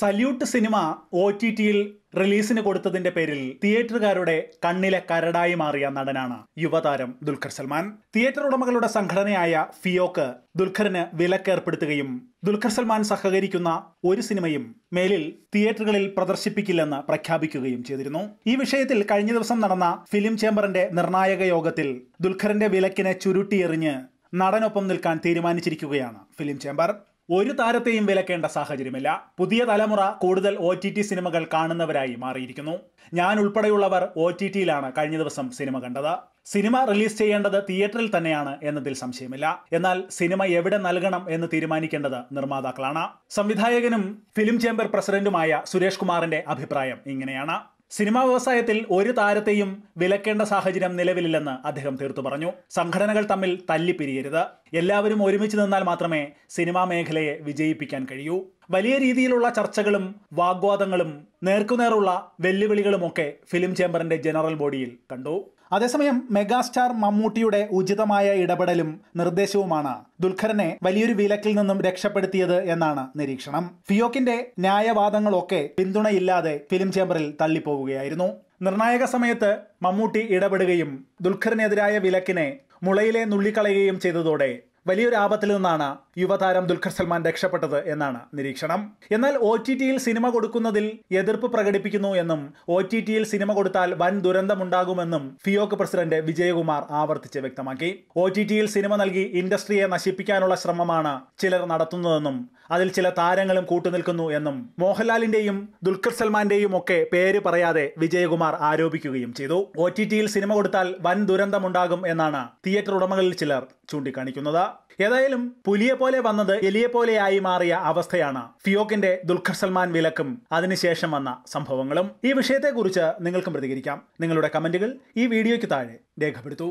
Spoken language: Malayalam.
സല്യൂട്ട് സിനിമ ഒ ടി ടിയിൽ റിലീസിന് കൊടുത്തതിന്റെ പേരിൽ തിയേറ്ററുകാരുടെ കണ്ണിലെ കരടായി മാറിയ നടനാണ് യുവതാരം ദുൽഖർ സൽമാൻ തിയേറ്റർ ഉടമകളുടെ സംഘടനയായ ഫിയോക്ക് ദുൽഖറിന് വിലക്കേർപ്പെടുത്തുകയും ദുൽഖർ സൽമാൻ സഹകരിക്കുന്ന ഒരു സിനിമയും മേലിൽ തിയേറ്ററുകളിൽ പ്രദർശിപ്പിക്കില്ലെന്ന് പ്രഖ്യാപിക്കുകയും ചെയ്തിരുന്നു ഈ വിഷയത്തിൽ കഴിഞ്ഞ ദിവസം നടന്ന ഫിലിം ചേംബറിന്റെ നിർണായക യോഗത്തിൽ ദുൽഖറിന്റെ വിലക്കിനെ ചുരുട്ടിയെറിഞ്ഞ് നടനൊപ്പം നിൽക്കാൻ തീരുമാനിച്ചിരിക്കുകയാണ് ഫിലിം ചേംബർ ഒരു താരത്തെയും വിലക്കേണ്ട സാഹചര്യമില്ല പുതിയ തലമുറ കൂടുതൽ ഒ ടി ടി സിനിമകൾ കാണുന്നവരായി മാറിയിരിക്കുന്നു ഞാൻ ഉൾപ്പെടെയുള്ളവർ ഒ ടി ടിയിലാണ് കഴിഞ്ഞ ദിവസം സിനിമ കണ്ടത് സിനിമ റിലീസ് ചെയ്യേണ്ടത് തിയേറ്ററിൽ തന്നെയാണ് എന്നതിൽ സംശയമില്ല എന്നാൽ സിനിമ എവിടെ നൽകണം എന്ന് തീരുമാനിക്കേണ്ടത് നിർമ്മാതാക്കളാണ് സംവിധായകനും ഫിലിം ചേംബർ പ്രസിഡന്റുമായ സുരേഷ് കുമാറിന്റെ അഭിപ്രായം ഇങ്ങനെയാണ് സിനിമാ വ്യവസായത്തിൽ ഒരു താരത്തെയും വിലക്കേണ്ട സാഹചര്യം നിലവിലില്ലെന്ന് അദ്ദേഹം തീർത്തു പറഞ്ഞു സംഘടനകൾ തമ്മിൽ തല്ലിപ്പിരിയരുത് എല്ലാവരും ഒരുമിച്ച് നിന്നാൽ മാത്രമേ സിനിമാ മേഖലയെ വിജയിപ്പിക്കാൻ കഴിയൂ വലിയ രീതിയിലുള്ള ചർച്ചകളും വാഗ്വാദങ്ങളും നേർക്കുനേറുള്ള വെല്ലുവിളികളുമൊക്കെ ഫിലിം ചേംബറിന്റെ ജനറൽ ബോഡിയിൽ കണ്ടു അതേസമയം മെഗാസ്റ്റാർ മമ്മൂട്ടിയുടെ ഉചിതമായ ഇടപെടലും നിർദ്ദേശവുമാണ് ദുൽഖറിനെ വലിയൊരു വിലക്കിൽ നിന്നും രക്ഷപ്പെടുത്തിയത് എന്നാണ് നിരീക്ഷണം ഫിയോക്കിന്റെ ന്യായവാദങ്ങളൊക്കെ പിന്തുണയില്ലാതെ ഫിലിം ചേംബറിൽ തള്ളിപ്പോവുകയായിരുന്നു നിർണായക സമയത്ത് മമ്മൂട്ടി ഇടപെടുകയും ദുൽഖറിനെതിരായ വിലക്കിനെ മുളയിലെ നുള്ളിക്കളയുകയും ചെയ്തതോടെ വലിയൊരു ആപത്തിൽ നിന്നാണ് യുവതാരം ദുൽഖർ സൽമാൻ രക്ഷപ്പെട്ടത് എന്നാണ് നിരീക്ഷണം എന്നാൽ ഒ ടി ടിയിൽ സിനിമ കൊടുക്കുന്നതിൽ എതിർപ്പ് പ്രകടിപ്പിക്കുന്നു എന്നും ഒ ടി ടിയിൽ സിനിമ കൊടുത്താൽ വൻ ദുരന്തമുണ്ടാകുമെന്നും ഫിയോക്ക് പ്രസിഡന്റ് വിജയകുമാർ ആവർത്തിച്ച് വ്യക്തമാക്കി ഒ ടി ടിയിൽ സിനിമ നൽകി ഇൻഡസ്ട്രിയെ നശിപ്പിക്കാനുള്ള ശ്രമമാണ് ചിലർ നടത്തുന്നതെന്നും അതിൽ ചില താരങ്ങളും കൂട്ടുനിൽക്കുന്നു എന്നും മോഹൻലാലിന്റെയും ദുൽഖർ സൽമാന്റെയും ഒക്കെ പേര് പറയാതെ വിജയകുമാർ ആരോപിക്കുകയും ചെയ്തു ഒ ടി ടിയിൽ സിനിമ കൊടുത്താൽ വൻ ദുരന്തമുണ്ടാകും എന്നാണ് തിയേറ്റർ ഉടമകളിൽ ചിലർ ചൂണ്ടിക്കാണിക്കുന്നത് ഏതായാലും പുലിയെ പോലെ വന്നത് എലിയെ പോലെയായി മാറിയ അവസ്ഥയാണ് ഫിയോക്കിന്റെ ദുൽഖർ സൽമാൻ വിലക്കും അതിനുശേഷം വന്ന സംഭവങ്ങളും ഈ വിഷയത്തെക്കുറിച്ച് നിങ്ങൾക്കും പ്രതികരിക്കാം നിങ്ങളുടെ കമന്റുകൾ ഈ വീഡിയോയ്ക്ക് താഴെ രേഖപ്പെടുത്തൂ